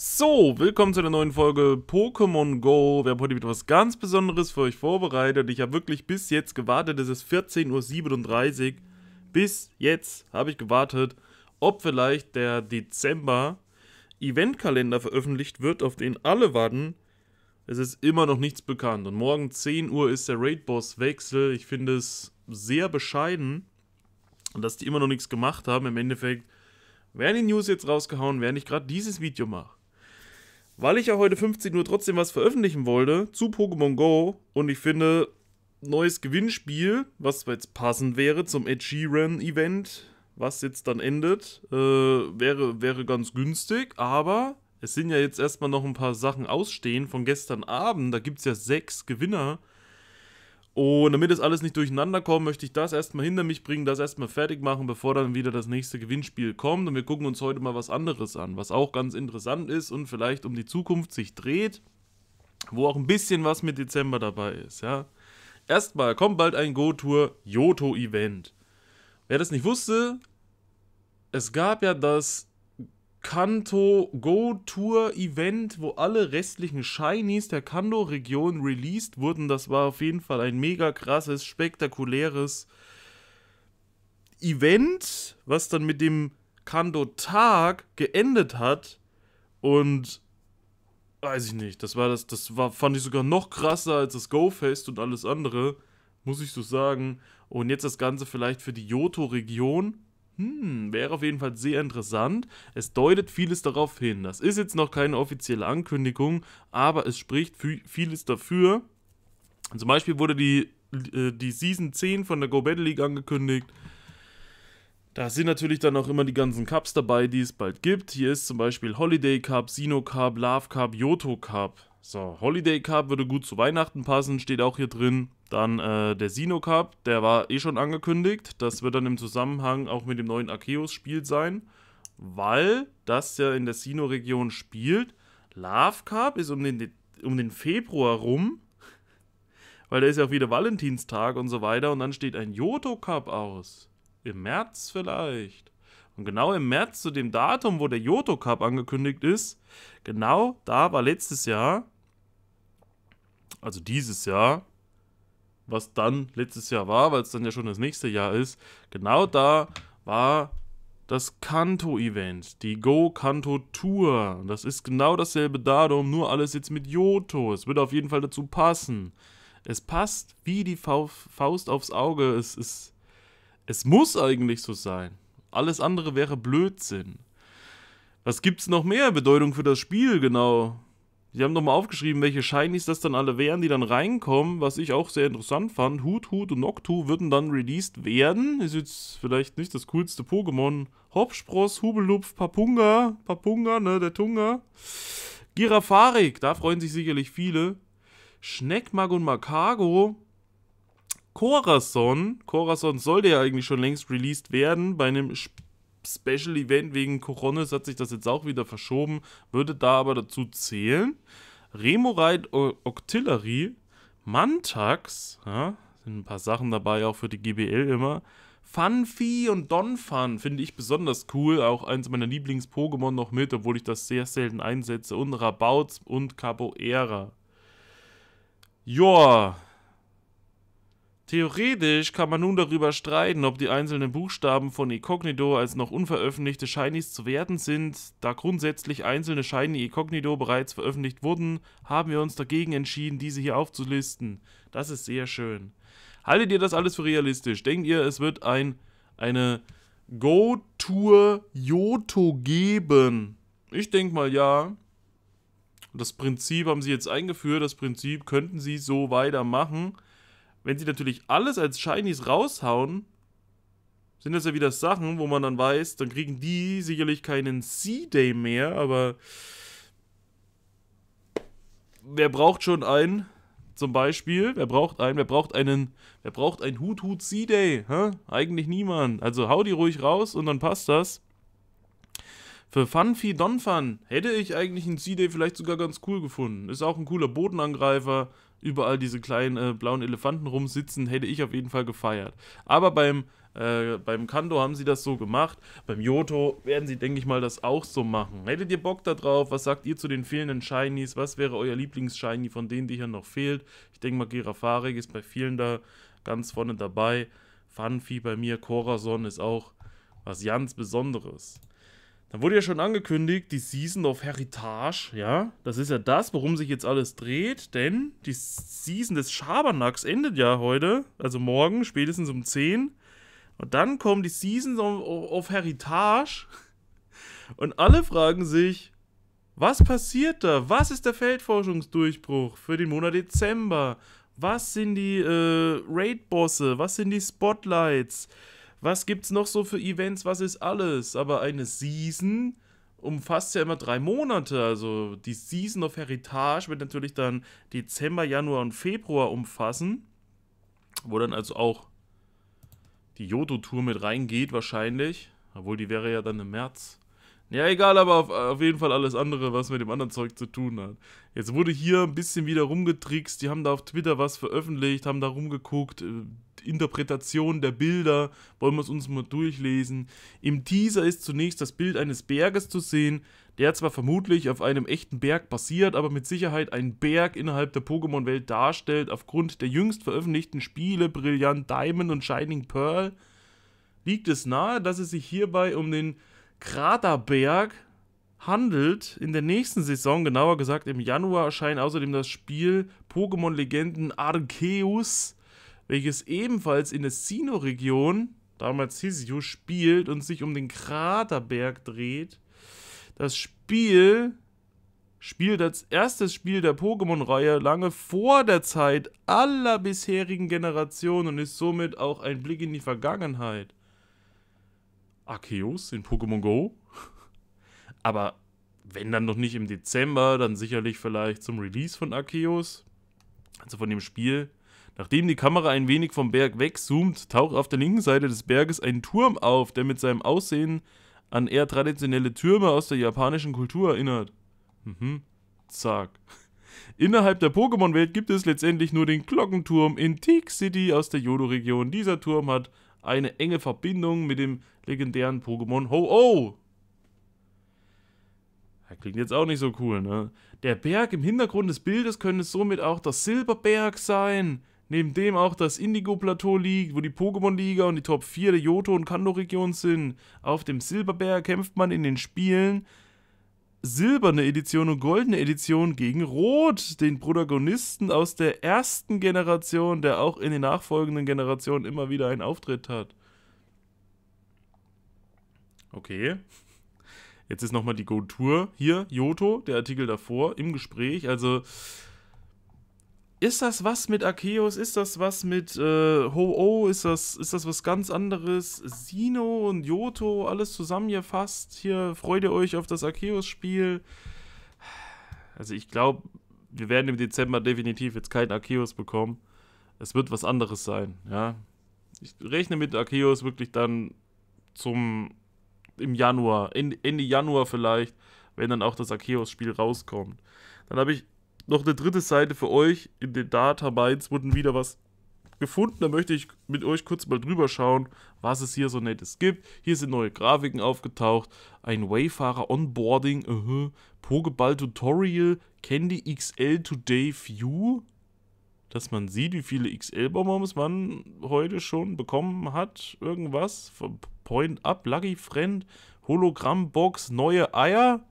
So, willkommen zu der neuen Folge Pokémon Go. Wir haben heute wieder was ganz Besonderes für euch vorbereitet. Ich habe wirklich bis jetzt gewartet, es ist 14.37 Uhr. Bis jetzt habe ich gewartet, ob vielleicht der Dezember-Eventkalender veröffentlicht wird, auf den alle warten. Es ist immer noch nichts bekannt. Und morgen 10 Uhr ist der Raid-Boss-Wechsel. Ich finde es sehr bescheiden, dass die immer noch nichts gemacht haben. Im Endeffekt werden die News jetzt rausgehauen, während ich gerade dieses Video mache weil ich ja heute 15 Uhr trotzdem was veröffentlichen wollte zu Pokémon Go und ich finde, neues Gewinnspiel, was jetzt passend wäre zum Edgy Sheeran Event, was jetzt dann endet, äh, wäre, wäre ganz günstig, aber es sind ja jetzt erstmal noch ein paar Sachen ausstehen von gestern Abend. Da gibt es ja sechs Gewinner und damit es alles nicht durcheinander kommt, möchte ich das erstmal hinter mich bringen, das erstmal fertig machen, bevor dann wieder das nächste Gewinnspiel kommt. Und wir gucken uns heute mal was anderes an, was auch ganz interessant ist und vielleicht um die Zukunft sich dreht, wo auch ein bisschen was mit Dezember dabei ist, ja. Erstmal kommt bald ein gotour Yoto-Event. Wer das nicht wusste, es gab ja das Kanto Go Tour Event, wo alle restlichen Shinies der Kanto-Region released wurden. Das war auf jeden Fall ein mega krasses, spektakuläres Event, was dann mit dem Kanto-Tag geendet hat. Und weiß ich nicht, das war das, das war, fand ich sogar noch krasser als das Go-Fest und alles andere, muss ich so sagen. Und jetzt das Ganze vielleicht für die Yoto-Region hm, wäre auf jeden Fall sehr interessant. Es deutet vieles darauf hin. Das ist jetzt noch keine offizielle Ankündigung, aber es spricht vieles dafür. Zum Beispiel wurde die, äh, die Season 10 von der Go Battle League angekündigt. Da sind natürlich dann auch immer die ganzen Cups dabei, die es bald gibt. Hier ist zum Beispiel Holiday Cup, Sino Cup, Love Cup, Yoto Cup. So, Holiday Cup würde gut zu Weihnachten passen, steht auch hier drin. Dann äh, der Sino Cup, der war eh schon angekündigt. Das wird dann im Zusammenhang auch mit dem neuen Arceus-Spiel sein, weil das ja in der Sino-Region spielt. Love Cup ist um den, um den Februar rum, weil da ist ja auch wieder Valentinstag und so weiter. Und dann steht ein Joto Cup aus. Im März vielleicht. Und genau im März zu dem Datum, wo der Joto Cup angekündigt ist, genau da war letztes Jahr, also dieses Jahr, was dann letztes Jahr war, weil es dann ja schon das nächste Jahr ist, genau da war das Kanto-Event, die Go-Kanto-Tour. Das ist genau dasselbe Datum, nur alles jetzt mit Joto. Es wird auf jeden Fall dazu passen. Es passt wie die Faust aufs Auge. Es, es, es muss eigentlich so sein. Alles andere wäre Blödsinn. Was gibt's noch mehr Bedeutung für das Spiel, genau? Sie haben nochmal aufgeschrieben, welche Shinies das dann alle wären, die dann reinkommen, was ich auch sehr interessant fand. Hut, Hut und Noctu würden dann released werden. Ist jetzt vielleicht nicht das coolste Pokémon. Hopspross, Hubelupf, Papunga, Papunga, ne, der Tunga. Girafarik, da freuen sich sicherlich viele. Schneckmag und Makago, Corazon. Corazon sollte ja eigentlich schon längst released werden. Bei einem Special Event wegen Coronis hat sich das jetzt auch wieder verschoben, würde da aber dazu zählen. Remoraid Octillery, Mantax, ja, sind ein paar Sachen dabei, auch für die GBL immer. Funfi und Donphan finde ich besonders cool, auch eins meiner Lieblings-Pokémon noch mit, obwohl ich das sehr selten einsetze. Und Rabauts und Capoeira. Joa, Theoretisch kann man nun darüber streiten, ob die einzelnen Buchstaben von Incognito als noch unveröffentlichte Shinies zu werten sind. Da grundsätzlich einzelne Shiny Incognito bereits veröffentlicht wurden, haben wir uns dagegen entschieden, diese hier aufzulisten. Das ist sehr schön. Haltet ihr das alles für realistisch? Denkt ihr, es wird ein, eine Go-Tour Yoto geben? Ich denke mal ja. Das Prinzip haben sie jetzt eingeführt, das Prinzip könnten sie so weitermachen. Wenn sie natürlich alles als Shinies raushauen, sind das ja wieder Sachen, wo man dann weiß, dann kriegen die sicherlich keinen C-Day mehr, aber wer braucht schon einen? Zum Beispiel, wer braucht einen? Wer braucht einen? Wer braucht einen Hut Hut C-Day? Eigentlich niemand. Also hau die ruhig raus und dann passt das. Für Funfi Donfun hätte ich eigentlich einen C-Day vielleicht sogar ganz cool gefunden. Ist auch ein cooler Bodenangreifer, überall diese kleinen äh, blauen Elefanten rumsitzen, hätte ich auf jeden Fall gefeiert. Aber beim, äh, beim Kando haben sie das so gemacht. Beim Yoto werden sie, denke ich mal, das auch so machen. Hättet ihr Bock darauf? Was sagt ihr zu den fehlenden Shinies? Was wäre euer Lieblings-Shiny von denen, die hier noch fehlt? Ich denke mal, Girafarik ist bei vielen da ganz vorne dabei. Funfi bei mir, Corazon ist auch was ganz Besonderes. Da wurde ja schon angekündigt, die Season of Heritage, ja. Das ist ja das, worum sich jetzt alles dreht, denn die Season des Schabernacks endet ja heute, also morgen, spätestens um 10. Und dann kommen die Seasons of, of Heritage und alle fragen sich, was passiert da? Was ist der Feldforschungsdurchbruch für den Monat Dezember? Was sind die äh, Raid-Bosse? Was sind die Spotlights? was gibt's noch so für Events, was ist alles? Aber eine Season umfasst ja immer drei Monate. Also die Season of Heritage wird natürlich dann Dezember, Januar und Februar umfassen, wo dann also auch die Joto-Tour mit reingeht wahrscheinlich. Obwohl, die wäre ja dann im März. Ja, egal, aber auf, auf, jeden Fall alles andere, was mit dem anderen Zeug zu tun hat. Jetzt wurde hier ein bisschen wieder rumgetrickst. Die haben da auf Twitter was veröffentlicht, haben da rumgeguckt. Äh, Interpretation der Bilder, wollen wir es uns mal durchlesen. Im Teaser ist zunächst das Bild eines Berges zu sehen, der zwar vermutlich auf einem echten Berg basiert, aber mit Sicherheit einen Berg innerhalb der Pokémon-Welt darstellt. Aufgrund der jüngst veröffentlichten Spiele Brillant Diamond und Shining Pearl liegt es nahe, dass es sich hierbei um den Kraterberg handelt. In der nächsten Saison, genauer gesagt im Januar, erscheint außerdem das Spiel Pokémon Legenden Arceus welches ebenfalls in der Sino-Region, damals Sisiu, spielt und sich um den Kraterberg dreht. Das Spiel spielt als erstes Spiel der Pokémon-Reihe lange vor der Zeit aller bisherigen Generationen und ist somit auch ein Blick in die Vergangenheit. Arceus in Pokémon Go? Aber wenn dann noch nicht im Dezember, dann sicherlich vielleicht zum Release von Arceus, also von dem Spiel. Nachdem die Kamera ein wenig vom Berg wegzoomt, taucht auf der linken Seite des Berges ein Turm auf, der mit seinem Aussehen an eher traditionelle Türme aus der japanischen Kultur erinnert. Mhm. Zack. Innerhalb der Pokémon-Welt gibt es letztendlich nur den Glockenturm in Teak City aus der Yodo-Region. Dieser Turm hat eine enge Verbindung mit dem legendären Pokémon Ho-Oh! klingt jetzt auch nicht so cool, ne? Der Berg im Hintergrund des Bildes könnte somit auch der Silberberg sein, Neben dem auch das Indigo-Plateau liegt, wo die Pokémon-Liga und die Top 4 der Johto- und Kanto-Region sind. Auf dem Silberberg kämpft man in den Spielen silberne Edition und goldene Edition gegen Rot, den Protagonisten aus der ersten Generation, der auch in den nachfolgenden Generationen immer wieder einen Auftritt hat. Okay. Jetzt ist nochmal die Go-Tour hier, Joto, der Artikel davor, im Gespräch. Also ist das was mit Arceus? Ist das was mit äh, Ho-Oh? Ist das, ist das was ganz anderes? Sino und Yoto, alles zusammengefasst. Hier, freut ihr euch auf das Arceus-Spiel. Also ich glaube, wir werden im Dezember definitiv jetzt keinen Arceus bekommen. Es wird was anderes sein, ja. Ich rechne mit Arceus wirklich dann zum im Januar, Ende, Januar vielleicht, wenn dann auch das Arceus-Spiel rauskommt. Dann habe ich noch eine dritte Seite für euch. In den Data Mines wurden wieder was gefunden. Da möchte ich mit euch kurz mal drüber schauen, was es hier so Nettes gibt. Hier sind neue Grafiken aufgetaucht. Ein Wayfarer Onboarding, uh -huh. Pokeball Tutorial, Candy XL Today View. Dass man sieht, wie viele XL-Bonbons man heute schon bekommen hat. Irgendwas. Point Up, Lucky Friend, Hologramm Box, neue Eier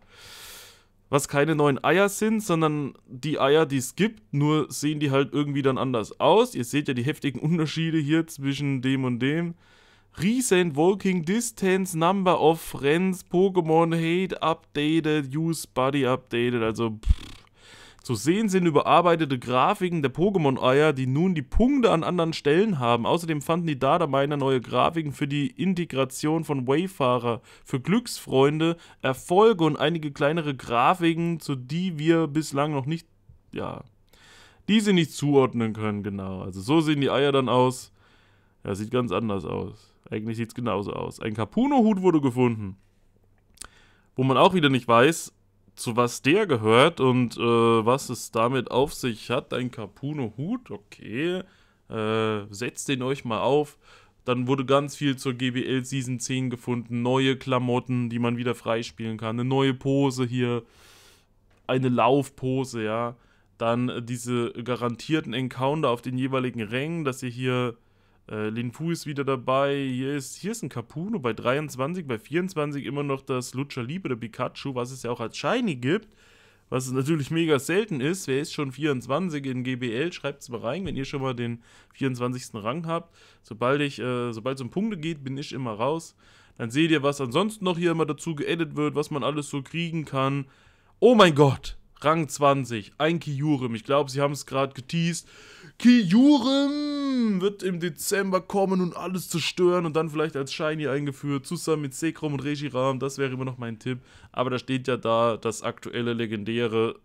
was keine neuen Eier sind, sondern die Eier, die es gibt, nur sehen die halt irgendwie dann anders aus. Ihr seht ja die heftigen Unterschiede hier zwischen dem und dem. Recent Walking Distance Number of Friends Pokémon Hate Updated, Use Body Updated, also pff, zu sehen sind überarbeitete Grafiken der Pokémon-Eier, die nun die Punkte an anderen Stellen haben. Außerdem fanden die Miner neue Grafiken für die Integration von Wayfarer, für Glücksfreunde, Erfolge und einige kleinere Grafiken, zu die wir bislang noch nicht, ja, die sie nicht zuordnen können, genau. Also so sehen die Eier dann aus. Ja, sieht ganz anders aus. Eigentlich sieht es genauso aus. Ein Capuno-Hut wurde gefunden. Wo man auch wieder nicht weiß, zu was der gehört und äh, was es damit auf sich hat. Ein Cappuno-Hut, okay. Äh, setzt den euch mal auf. Dann wurde ganz viel zur GBL Season 10 gefunden. Neue Klamotten, die man wieder freispielen kann. Eine neue Pose hier. Eine Laufpose, ja. Dann diese garantierten Encounter auf den jeweiligen Rängen, dass ihr hier äh, Lin Fu ist wieder dabei. Hier ist, hier ist ein Capuno bei 23, bei 24 immer noch das Lucha Libre Pikachu, was es ja auch als Shiny gibt. Was natürlich mega selten ist. Wer ist schon 24 in GBL? Schreibt es mal rein, wenn ihr schon mal den 24. Rang habt. Sobald ich, äh, sobald es um Punkte geht, bin ich immer raus. Dann seht ihr, was ansonsten noch hier immer dazu geedit wird, was man alles so kriegen kann. Oh mein Gott! Rang 20, ein Kiurim. Ich glaube, sie haben es gerade geteased. Kiurim wird im Dezember kommen und alles zerstören und dann vielleicht als Shiny eingeführt, zusammen mit Sekrom und Regiram. Das wäre immer noch mein Tipp. Aber da steht ja da, das aktuelle Legendäre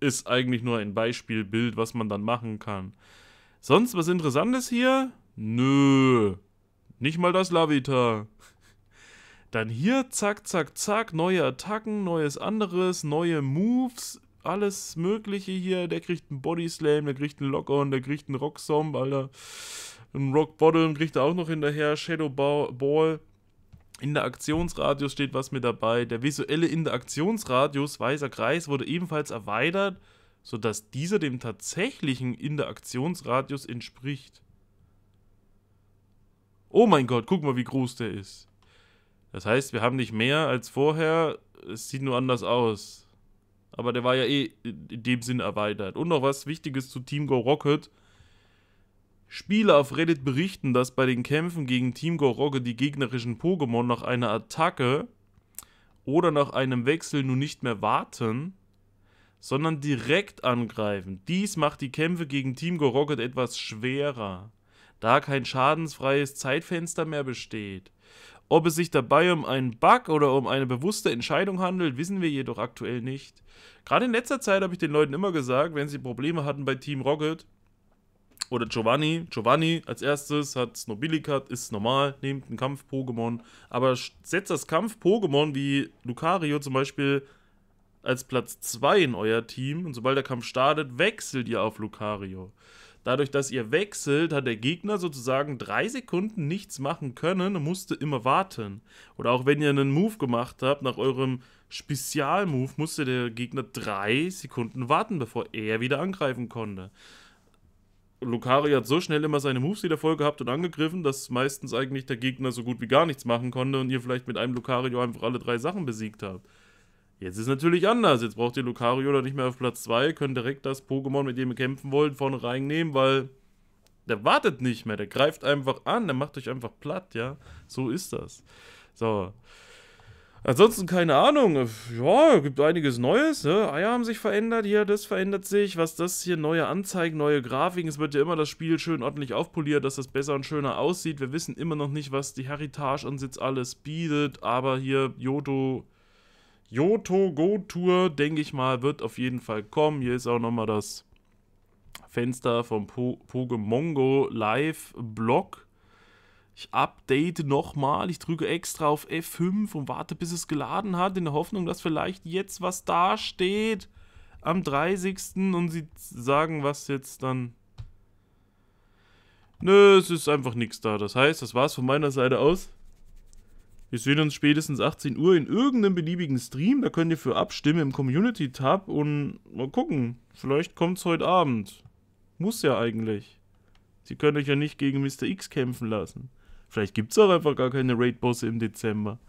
ist eigentlich nur ein Beispielbild, was man dann machen kann. Sonst was Interessantes hier? Nö. Nicht mal das Lavita. Dann hier, zack, zack, zack, neue Attacken, neues anderes, neue Moves, alles Mögliche hier. Der kriegt einen Body Slam, der kriegt einen Lock-On, der kriegt einen Rock Zomb, Alter. Einen Rock Bottom kriegt er auch noch hinterher, Shadow Ball. In der Aktionsradius steht was mit dabei. Der visuelle Interaktionsradius, weißer Kreis, wurde ebenfalls erweitert, sodass dieser dem tatsächlichen Interaktionsradius entspricht. Oh mein Gott, guck mal, wie groß der ist. Das heißt, wir haben nicht mehr als vorher, es sieht nur anders aus. Aber der war ja eh in dem Sinn erweitert. Und noch was Wichtiges zu Team Go Rocket. Spieler auf Reddit berichten, dass bei den Kämpfen gegen Team Go Rocket die gegnerischen Pokémon nach einer Attacke oder nach einem Wechsel nun nicht mehr warten, sondern direkt angreifen. Dies macht die Kämpfe gegen Team Go Rocket etwas schwerer, da kein schadensfreies Zeitfenster mehr besteht. Ob es sich dabei um einen Bug oder um eine bewusste Entscheidung handelt, wissen wir jedoch aktuell nicht. Gerade in letzter Zeit habe ich den Leuten immer gesagt, wenn sie Probleme hatten bei Team Rocket oder Giovanni, Giovanni als erstes hat Snobilikat, ist normal, nehmt einen Kampf-Pokémon, aber setzt das Kampf-Pokémon wie Lucario zum Beispiel als Platz 2 in euer Team und sobald der Kampf startet, wechselt ihr auf Lucario. Dadurch, dass ihr wechselt, hat der Gegner sozusagen drei Sekunden nichts machen können und musste immer warten. Oder auch wenn ihr einen Move gemacht habt, nach eurem Spezialmove musste der Gegner drei Sekunden warten, bevor er wieder angreifen konnte. Lucario hat so schnell immer seine Moves wieder voll gehabt und angegriffen, dass meistens eigentlich der Gegner so gut wie gar nichts machen konnte und ihr vielleicht mit einem Lucario einfach alle drei Sachen besiegt habt. Jetzt ist es natürlich anders. Jetzt braucht ihr Lucario da nicht mehr auf Platz 2, könnt direkt das Pokémon, mit dem ihr kämpfen wollt, vorne reinnehmen, weil der wartet nicht mehr, der greift einfach an, der macht euch einfach platt, ja. So ist das. So. Ansonsten keine Ahnung. Ja, gibt einiges Neues. Ne? Eier haben sich verändert. Hier, das verändert sich. Was das hier? Neue Anzeigen, neue Grafiken. Es wird ja immer das Spiel schön ordentlich aufpoliert, dass das besser und schöner aussieht. Wir wissen immer noch nicht, was die Heritage uns alles bietet. Aber hier, Yoto Yoto Go Tour, denke ich mal, wird auf jeden Fall kommen. Hier ist auch nochmal das Fenster vom po Go Live Blog. Ich update nochmal. Ich drücke extra auf F5 und warte, bis es geladen hat, in der Hoffnung, dass vielleicht jetzt was da steht am 30. und sie sagen, was jetzt dann. Nö, es ist einfach nichts da. Das heißt, das war's von meiner Seite aus. Wir sehen uns spätestens 18 Uhr in irgendeinem beliebigen Stream. Da könnt ihr für abstimmen im Community-Tab und mal gucken. Vielleicht kommt's heute Abend. Muss ja eigentlich. Sie können euch ja nicht gegen Mr. X kämpfen lassen. Vielleicht gibt's auch einfach gar keine Raid-Bosse im Dezember.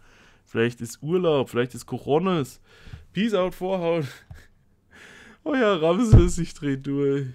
Vielleicht ist Urlaub, vielleicht ist Coronas. Peace out, Vorhaut. Euer Ramses, ich dreh durch.